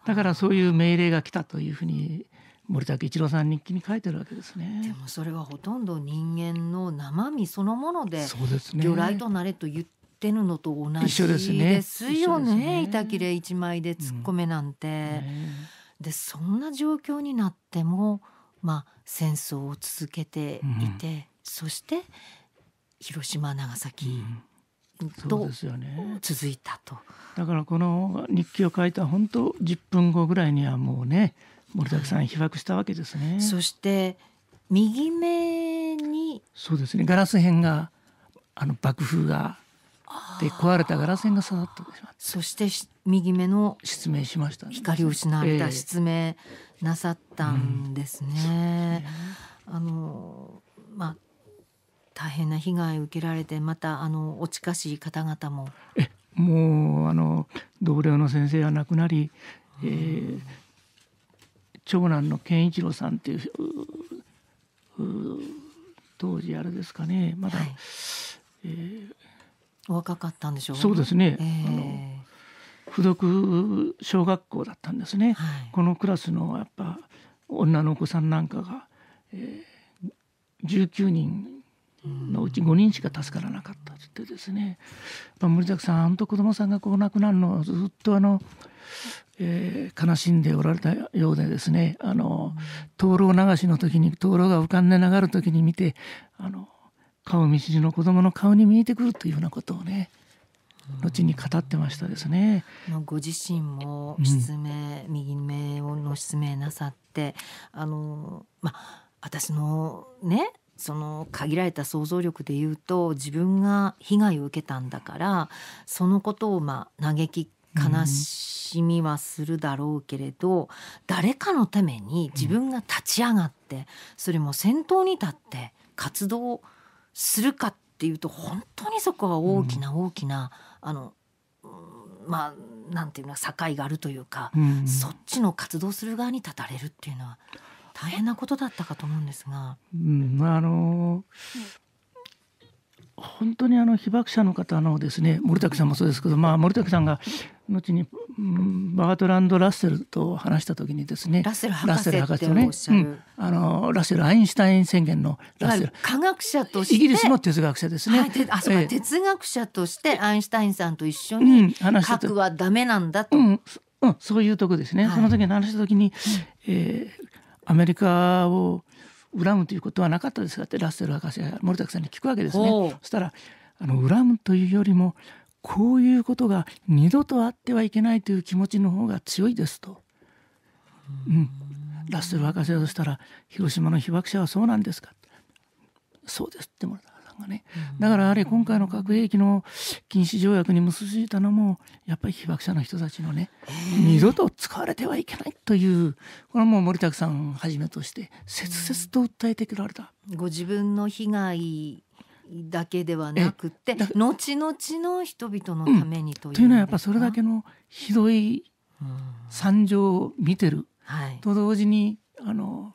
だからそういう命令が来たというふうに森竹一郎さん日記に書いてるわけですねでもそれはほとんど人間の生身そのもので魚雷となれと言っってるのと同じですよね、ねね、板切れ一枚で突っ込めなんて。うんね、でそんな状況になっても、まあ、戦争を続けていて、うん、そして広島長崎、そうですよね、続いたと、だからこの日記を書いた本当10分後ぐらいにはもうね森崎さん被爆したわけですね、はい、そして右目にそうですねガラス片があの爆風がで壊れたガラスが刺さってそして右目の失明しました、ね、光を失われた、失明なさったんですね。あのまあ大変な被害を受けられてまたあのお近しい方々もえもうあの同僚の先生は亡くなり、うん、えー、長男の健一郎さんっていう当時あれですかねまだ、はい、えー、若かったんでしょうそうですね、えー、あの付属小学校だったんですね、はい、このクラスのやっぱ女のお子さんなんかが、えー、19人のうち5人しか助からなかったってですね、まあ、森崎さんあのと子供さんがこう亡くなるのをずっとあの、えー、悲しんでおられたようでですねあの灯籠流しの時に灯籠が浮かんで流る時に見てあの顔見知りの子供の顔に見えてくるというようなことをね後に語ってましたですね。ご自身も失明、うん、右目の失明なさってあのまあ私のねその限られた想像力で言うと自分が被害を受けたんだからそのことをまあ嘆き悲しみはするだろうけれど、うん、誰かのために自分が立ち上がって、それも先頭に立って活動をするかっていうと本当にそこは大きな大きな、うん、あのまあなんていうの境があるというか、うん、そっちの活動する側に立たれるっていうのは大変なことだったかと思うんですが。うん、あの本当にあの被爆者の方のですね森拓さんもそうですけど、まあ、森拓さんが後に、バートランド・ラッセルと話した時にですねラッセル博士の。ね、うん、あのラッセルアインシュタイン宣言のラッセル科学者としてイギリスの哲学者ですね、はい、あそうか、えー、哲学者としてアインシュタインさんと一緒に核はダメなんだと、うん、うん、そういうとこですね、はい、その時に話した時に、えー、アメリカを恨むということはなかったですかってラッセル博士が森崎さんに聞くわけですね。そしたらあの恨むというよりもこういうことが二度とあってはいけないという気持ちの方が強いですと。うん、ラッセル博士としたら広島の被爆者はそうなんですかそうですってもらった。感がね、だからあれ今回の核兵器の禁止条約に結びついたのもやっぱり被爆者の人たちのね二度と使われてはいけないというこれはもう森拓さんはじめとして切々と訴えてくられた。ご自分の被害だけではなくて後々の人々のためにという、うん、というのはやっぱそれだけのひどい惨状を見てる、はい、と同時にあの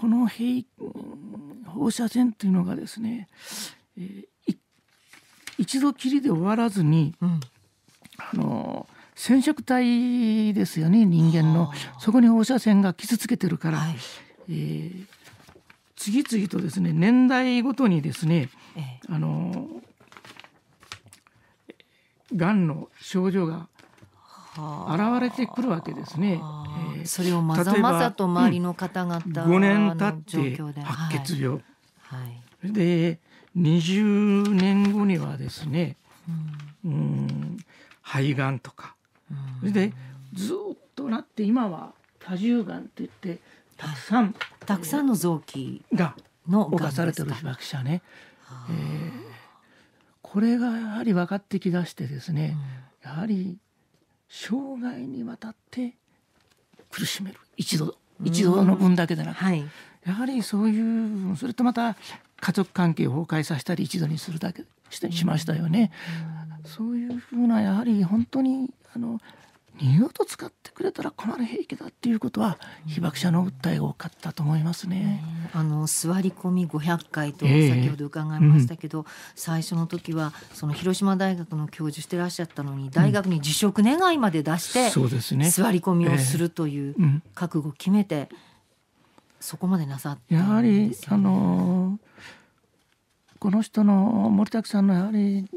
この放射線というのがですね、えー、一度きりで終わらずに、うん、あの染色体ですよね人間のそこに放射線が傷つけてるから、はい、えー、次々とですね年代ごとにですね、ええ、あのがんの症状が現れてくるわけですね。えそれをまざまざと周りの方々の年経って白血病、はいはい、で20年後にはですね、うん、肺がんとか、うん、でずっとなって今は多重がんっていってたくさん、たくさんの臓器が侵されてる被爆者ね、えー、これがやはり分かってきだしてですね、うん、やはり生涯にわたって苦しめる一度一度の分だけでなく、はい、やはりそういうそれとまた家族関係を崩壊させたり一度にするだけししましたよね。そういうふうなやはり本当にあの二度と使ってくれたら困る兵器だっていうことは被爆者の訴えが多かったと思いますね。あの座り込み500回と先ほど伺いましたけど、えーうん、最初の時はその広島大学の教授してらっしゃったのに大学に辞職願いまで出して、そうですね、座り込みをするという覚悟を決めて、そこまでなさって、ね、やはりあのこの人の森崎さんのやはり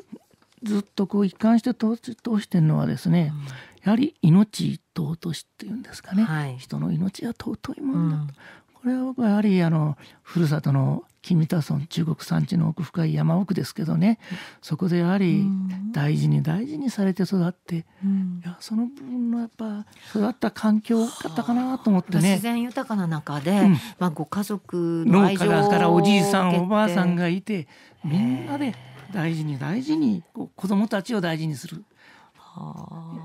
ずっとこう一貫して通してるのはですね、うんやはり命尊しっていうんですかね、はい、人の命は尊いもんだと、うん、これは僕はやはりあのふるさとの君田村中国山地の奥深い山奥ですけどね、そこでやはり大事に大事にされて育って、うん、いやその部分のやっぱ育った環境だったかなと思ってね、自然豊かな中で、うん、まあ、ご家族の愛情農家からおじいさんおばあさんがいてみんなで大事に大事に子供たちを大事にする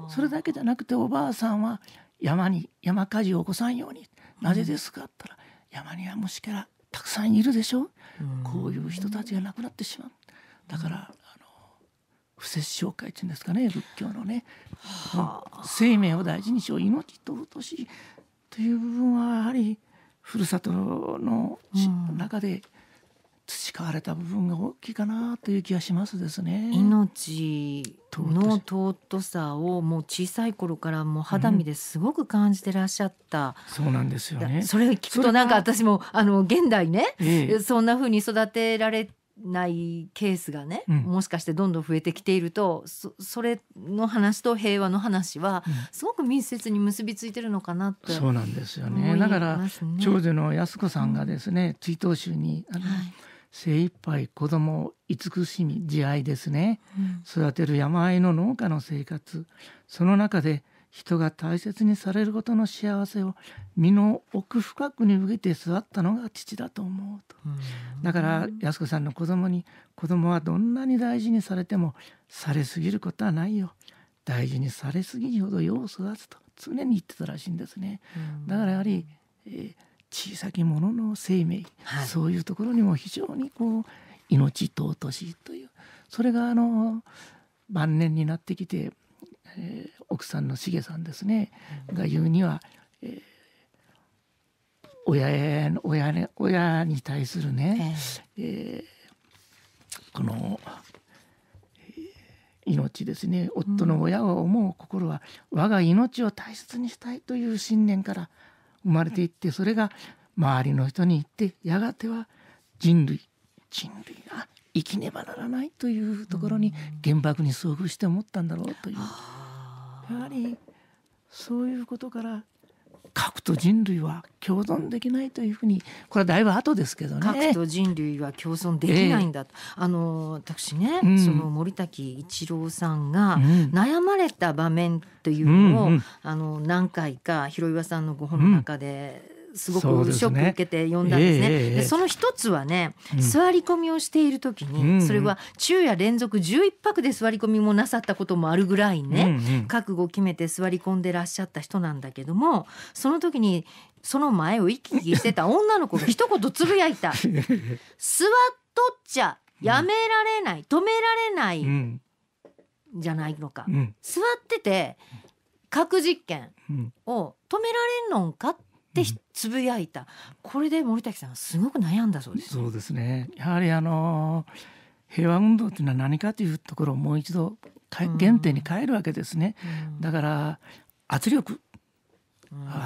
それだけじゃなくておばあさんは山に山火事を起こさんようになぜですかったら、山には虫けらたくさんいるでしょ、こういう人たちが亡くなってしまうだからあの不摂生会っていうんですかね仏教のね、生命を大事にしよう命と落としという部分はやはりふるさとの中で、培われた部分が大きいかなという気がしますですね。命の尊さをもう小さい頃からもう肌身ですごく感じてらっしゃった。うん、そうなんですよね。それ聞くとなんか私もあの現代ね、ええ、そんな風に育てられないケースがね、うん、もしかしてどんどん増えてきているとそそれの話と平和の話は、すごく密接に結びついてるのかなって、そうなんですよね、だから長女の安子さんがですね、追悼集にあの、はい精一杯子供を慈しみ慈愛ですね、うん、育てる山あいの農家の生活その中で人が大切にされることの幸せを身の奥深くに受けて育ったのが父だと思うと、うん、だから安子さんの子供に子供はどんなに大事にされてもされすぎることはないよ大事にされすぎるほどよう育つと常に言ってたらしいんですね、うん、だからやはり、えー小さきものの生命、はい、そういうところにも非常にこう命尊しというそれがあの晩年になってきて、えー、奥さんのしげさんですね、うん、が言うには、えー親へ親親に対するね、えー、えー、この、え命ですね夫の親を思う心は、うん、我が命を大切にしたいという信念から生まれていってそれが周りの人に行ってやがては人類人類が生きねばならないというところに原爆に遭遇して思ったんだろうというやはりそういうことから核と人類は共存できないというふうにこれはだいぶ後ですけどね核と人類は共存できないんだと、えー、あの私ね、うん、その森滝一郎さんが悩まれた場面というのを、うんうん、あの何回か広岩さんのご本の中で、うんすごくショック受けて呼んだんですね。そ、ねえー、その一つはね、うん、座り込みをしている時に、それは昼夜連続11泊で座り込みもなさったこともあるぐらいね、うんうん、覚悟を決めて座り込んでらっしゃった人なんだけどもその時にその前を行き来してた女の子が 一言つぶやいた「座っとっちゃやめられない、止められない」じゃないのか、うん、座ってて核実験を止められんのかっってつぶやいた、これで森滝さんすごく悩んだそうです、ね、そうですねやはりあの平和運動というのは何かというところをもう一度原点に変えるわけですね、だから圧力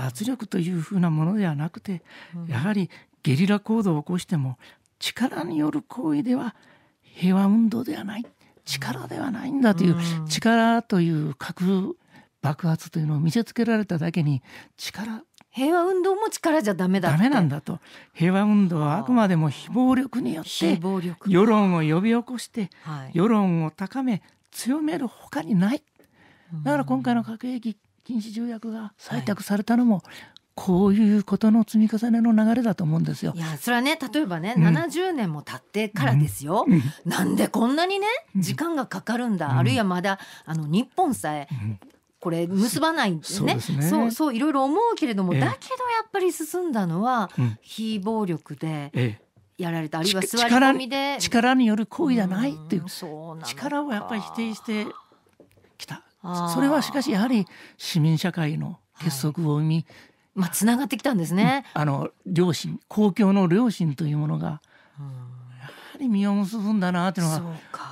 圧力というふうなものではなくて、やはりゲリラ行動を起こしても力による行為では平和運動ではない力ではないんだという、力という核爆発というのを見せつけられただけに力平和運動も力じゃダメだダメなんだと平和運動はあくまでも非暴力によって世論を呼び起こしてはい、世論を高め強めるほかにないだから今回の核兵器禁止条約が採択されたのも、こういうことの積み重ねの流れだと思うんですよ。いやそれはね例えばね、うん、年も経ってからですよ、うんなんでこんなにね時間がかかるんだ、うん、あるいはまだあの日本さえ、うんこれ結ばないんですね。そう、ね、そういろいろ思うけれども、えだけどやっぱり進んだのは非暴力で。えやられたあるいは座り込みで力による行為じゃないっていう力をやっぱり否定してきたそれはしかしやはり市民社会の結束を生み、はい、まあ、つながってきたんですねあの両親公共の両親というものがやはり身を結ぶんだなというのが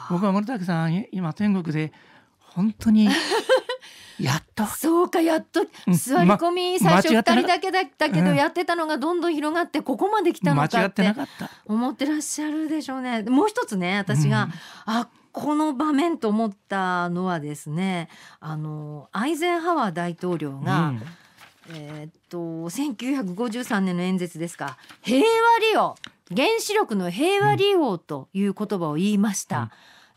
僕は森竹さん今天国で本当にやっとそうかやっと座り込み、最初2人だけだったけどやってたのがどんどん広がってここまで来たのかって思ってらっしゃるでしょうね。もう一つね私が、うん、あこの場面と思ったのはですねあのアイゼンハワー大統領が、うん、えっと1953年の演説ですか平和利用原子力の平和利用という言葉を言いました。うん、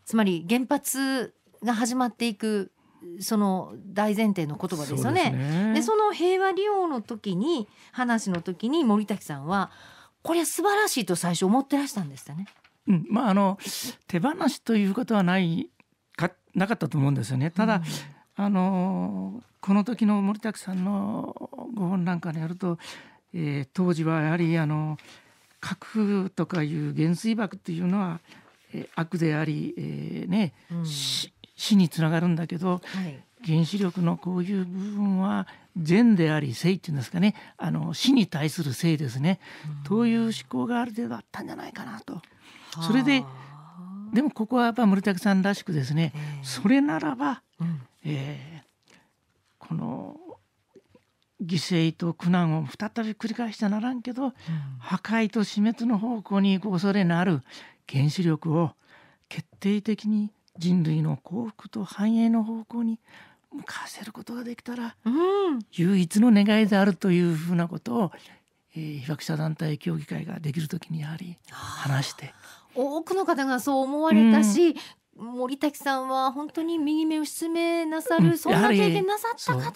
つまり原発が始まっていくその大前提の言葉ですよね。そねでその平和利用の時に話の時に森滝さんはこれは素晴らしいと最初思ってらしたんですよね。うん、まああの手放しということはないかなかったと思うんですよね。ただ、うんあのこの時の森滝さんのご本なんかによると、えー、当時はやはりあの核とかいう原水爆っていうのは、えー、悪であり、えーね、うん、死につながるんだけど、はい、原子力のこういう部分は善であり性っていうんですかねあの死に対する性ですね、と、ういう思考がある程度あったんじゃないかなと。それででもここはやっぱ森武さんらしくですね、えー、それならば、うん、えー、この犠牲と苦難を再び繰り返してならんけど、うん、破壊と死滅の方向に行く恐れのある原子力を決定的に人類の幸福と繁栄の方向に向かわせることができたら、うん、唯一の願いであるというふうなことを、えー、被爆者団体協議会ができる時にやはり話して。多くの方がそう思われたし、うん、森滝さんは本当に右目を失明なさる、そんな経験なさった方で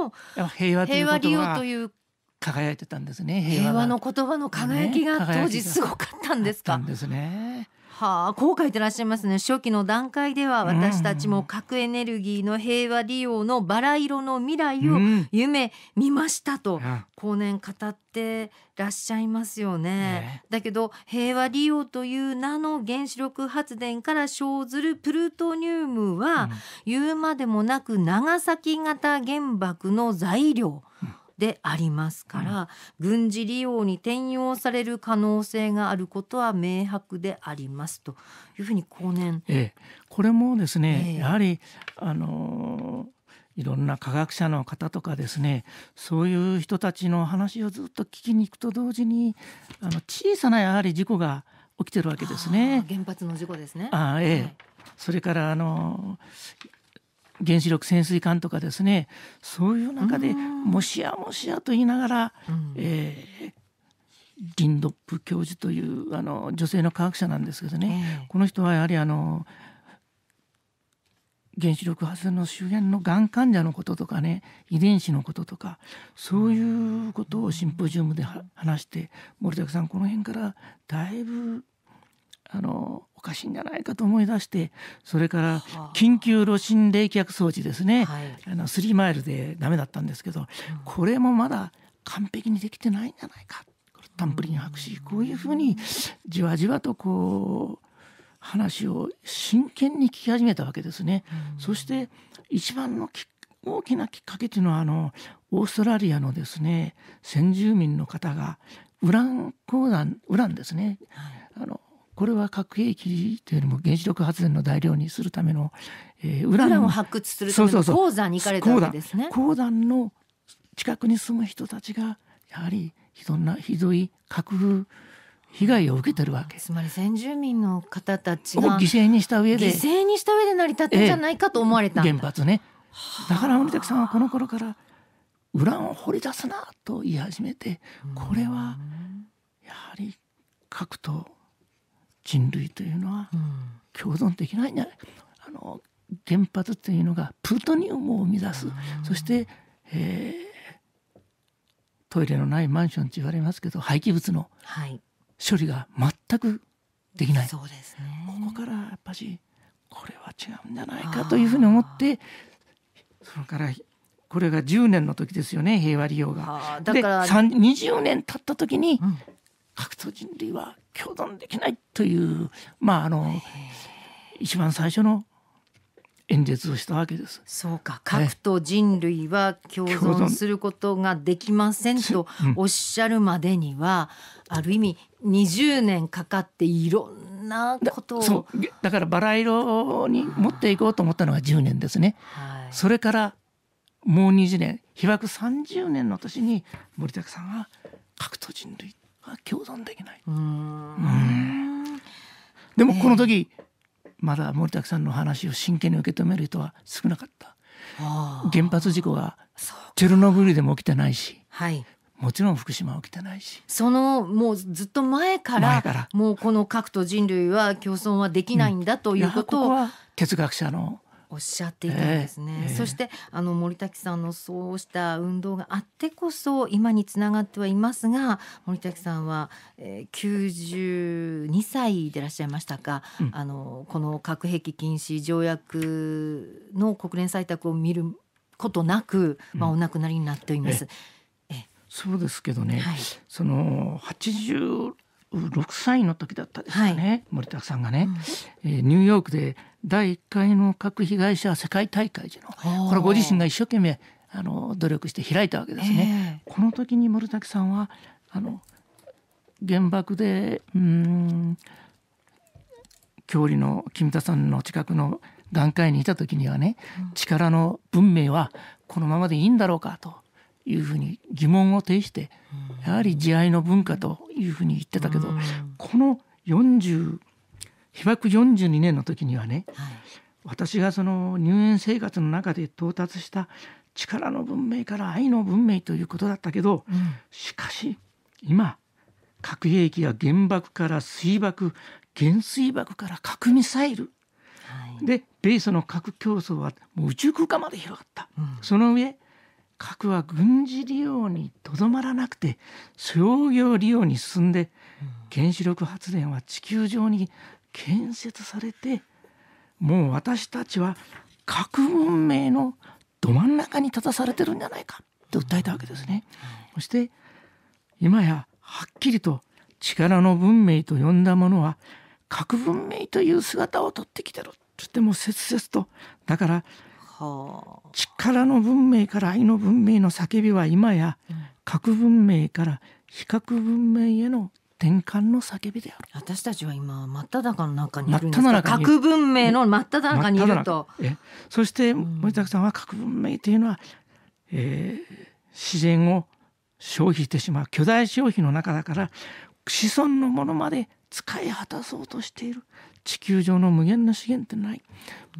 も平和利用という輝いてたんですね平和の言葉の輝きが当時すごかったんですか。ですね。はあ、こう書いてらっしゃいますね。初期の段階では私たちも核エネルギーの平和利用のバラ色の未来を夢見ましたと、後年語ってらっしゃいますよね。ねだけど平和利用という名の原子力発電から生ずるプルトニウムは、言うまでもなく長崎型原爆の材料。うんでありますから、うん、軍事利用に転用される可能性があることは明白でありますというふうに後年、ええ、これもですね、ええ、やはりあのいろんな科学者の方とかですねそういう人たちの話をずっと聞きに行くと同時にあの小さなやはり事故が起きてるわけですね。原発の事故ですねあええ、はい、それからあの原子力潜水艦とかですねそういう中でもしやもしやと言いながら、うん、えー、リンドップ教授というあの女性の科学者なんですけどね、えー、この人はやはりあの原子力発電の周辺のがん患者のこととかね遺伝子のこととかそういうことをシンポジウムで話して森崎さんこの辺からだいぶあのおかしいんじゃないかと思い出してそれから緊急炉心冷却装置ですね、はい、あの3マイルでダメだったんですけど、うん、これもまだ完璧にできてないんじゃないかタンプリン博士こういうふうにじわじわとこう話を真剣に聞き始めたわけですね。そして一番の大きなきっかけというのはあのオーストラリアのですね先住民の方がウラン鉱山ウランですね、あのこれは核兵器というよりも原子力発電の材料にするための、えー、ウランを発掘するための鉱山に行かれたわけですね鉱山の近くに住む人たちがやはりひどなひどい核被害を受けてるわけつまり先住民の方たちが犠牲にした上で犠牲にした上で成り立ってんじゃないかと思われた、えー、原発ねだから森崎さんはこの頃からウランを掘り出すなと言い始めてこれはやはり核と人類というのは共存できないんじゃない、あの原発というのがプルトニウムを生み出す、そして、えー、トイレのないマンションと言われますけど廃棄物の処理が全くできない、はい、そうですね、ここからやっぱりこれは違うんじゃないかというふうに思ってそれからこれが10年の時ですよね平和利用が。だからで20年経った時に、うん悪と人類は共存できないというまああの一番最初の演説をしたわけです。そうか、核と人類は共存することができませんとおっしゃるまでには、ある意味20年かかっていろんなことをだからバラ色に持っていこうと思ったのが10年ですね。はい、それからもう20年被爆30年の年に森高さんは核と人類共存できない。でもこの時、えー、まだ森田さんの話を真剣に受け止める人は少なかった。原発事故がチェルノブイリでも起きてないし、はい、もちろん福島は起きてないしそのもうずっと前からもうこの核と人類は共存はできないんだということを、哲学者のおっしゃっていたんですね、えーえー、そしてあの森滝さんのそうした運動があってこそ今につながってはいますが森滝さんは、えー、92歳でいらっしゃいましたか、うん、あのこの核兵器禁止条約の国連採択を見ることなく、まあ、お亡くなりになっています。うん、えー、そうですけどね、はい、その80 6歳の時だったですかね、はい、森田さんがね、うん、えー、ニューヨークで第1回の核被害者世界大会というのこれご自身が一生懸命あの努力して開いたわけですね。えー、この時に森崎さんはあの原爆でうん郷里の君田さんの近くの眼科医にいた時にはね、うん、力の文明はこのままでいいんだろうかというふうに疑問を呈してやはり慈愛の文化というふうに言ってたけどこの40被爆42年の時にはね、はい、私がその入園生活の中で到達した力の文明から愛の文明ということだったけど、うん、しかし今核兵器や原爆から水爆原水爆から核ミサイル、はい、で米ソの核競争はもう宇宙空間まで広がった、うん、その上核は軍事利用にとどまらなくて商業利用に進んで原子力発電は地球上に建設されてもう私たちは核文明のど真ん中に立たされてるんじゃないかと訴えたわけですね。そして今やはっきりと力の文明と呼んだものは核文明という姿をとってきてるってっても切々とだから力の文明から愛の文明の叫びは今や核文明から非核文明への転換の叫びである私たちは今真っ只中の中にいるんです核文明の真っ只中にいるとそして森崎さんは核文明というのは、えー、自然を消費してしまう巨大消費の中だから子孫のものまで使い果たそうとしている地球上の無限の資源ってない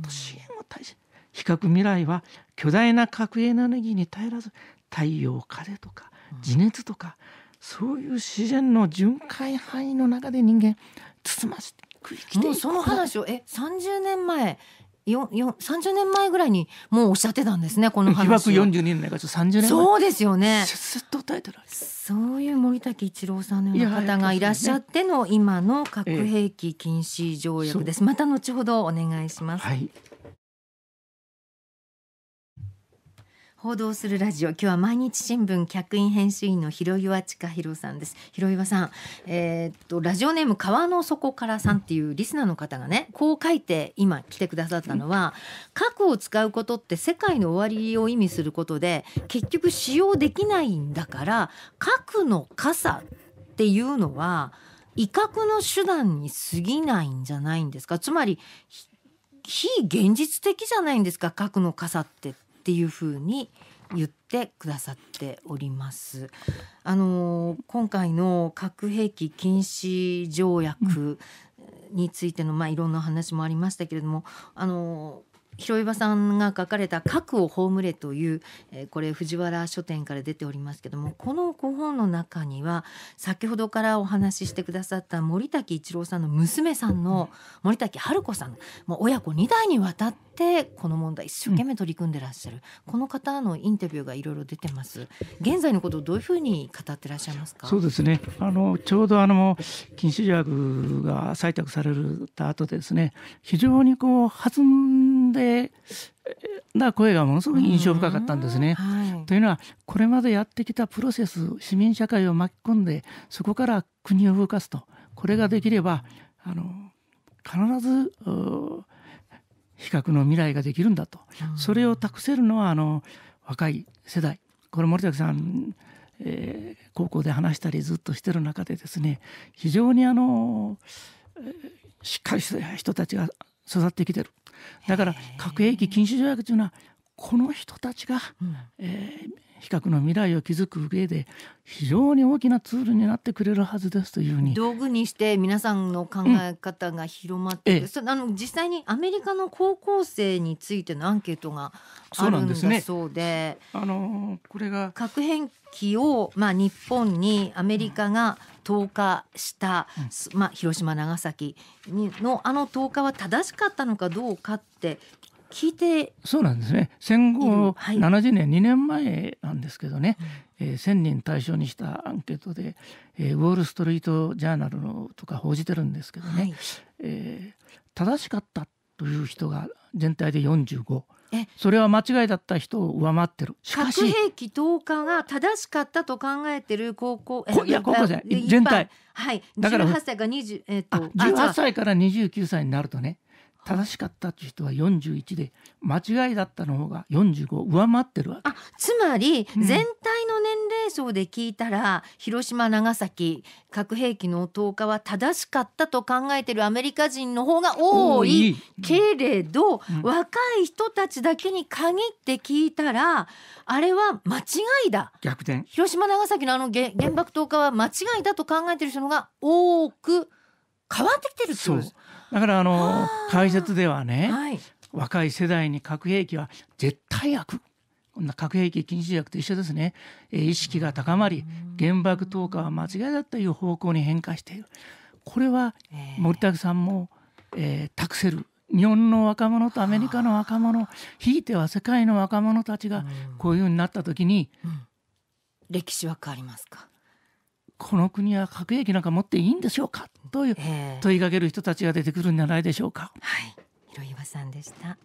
資源を大事比較未来は巨大な核エネルギーに頼らず太陽風とか地熱とか、そういう自然の巡回範囲の中で人間つつましく生きていくその話をえ30年前30年前ぐらいにもうおっしゃってたんですねこの話被爆42年から30年前そうですよねそういう森滝一郎さんのような方がいらっしゃっての今の核兵器禁止条約です、また後ほどお願いします、ええはい報道するラジオ今日は毎日新聞客員編集員の広岩千佳弘さんです広岩さん、えー、っとラジオネーム川の底からさんっていうリスナーの方がねこう書いて今来てくださったのは核を使うことって世界の終わりを意味することで結局使用できないんだから核の傘っていうのは威嚇の手段に過ぎないんじゃないんですかつまり非現実的じゃないんですか核の傘ってっていうふうに言ってくださっております。あの今回の核兵器禁止条約についての、まあ、いろんな話もありましたけれどもあの広岩さんが書かれた「核を葬れ」という、えー、これ藤原書店から出ておりますけどもこのご本の中には先ほどからお話ししてくださった森滝一郎さんの娘さんの森滝春子さんもう親子2代にわたってこの問題一生懸命取り組んでらっしゃる、うん、この方のインタビューがいろいろ出てます現在のことをどういうふうに語ってらっしゃいますかそうですねあのちょうどあの禁止薬が採択された後ですね非常にこう弾んでな声がものすごく印象深かったんですね。はい、というのはこれまでやってきたプロセス市民社会を巻き込んでそこから国を動かすとこれができればあの必ず比較の未来ができるんだと、それを託せるのはあの若い世代これ森崎さん、えー、高校で話したりずっとしてる中でですね非常にあの、えーしっかりした人たちが育ってきてるだから核兵器禁止条約というのはこの人たちが、うん、えー比較の未来を築く上で非常に大きなツールになってくれるはずですというふうに道具にして皆さんの考え方が広まって、うん、あの実際にアメリカの高校生についてのアンケートがあるんだそうで、ね、あのこれが核兵器を、まあ、日本にアメリカが投下した、うん、まあ、広島長崎のあの投下は正しかったのかどうかって聞いてそうなんですね戦後70年、は2年前なんですけどね、うん、えー、1,000人対象にしたアンケートで、えー、ウォール・ストリート・ジャーナルのとか報じてるんですけどね、はい、えー、正しかったという人が全体で45。それは間違いだった人を上回ってる核兵器投下が正しかったと考えてる高校いや高校生全体はいだから18歳ら20、えー、と18歳から29歳になるとね正しかったって人は41で間違いだったの方が45上回ってるわけあつまり全体の年齢層で聞いたら、うん、広島長崎核兵器の投下は正しかったと考えてるアメリカ人の方が多いけれど、うん、若い人たちだけに限って聞いたらあれは間違いだ逆転広島長崎のあの原爆投下は間違いだと考えてる人のが多く変わってきてるそうですだからあの解説ではね、はい、若い世代に核兵器は絶対悪こんな核兵器禁止薬と一緒ですね、意識が高まり原爆投下は間違いだという方向に変化しているこれは森田さんも、えー、託せる日本の若者とアメリカの若者ひいては世界の若者たちがこういうふうになった時に、うん、歴史は変わりますかこの国は核兵器なんか持っていいんでしょうかという問いかける人たちが出てくるんじゃないでしょうか。はい、広岩さんでした。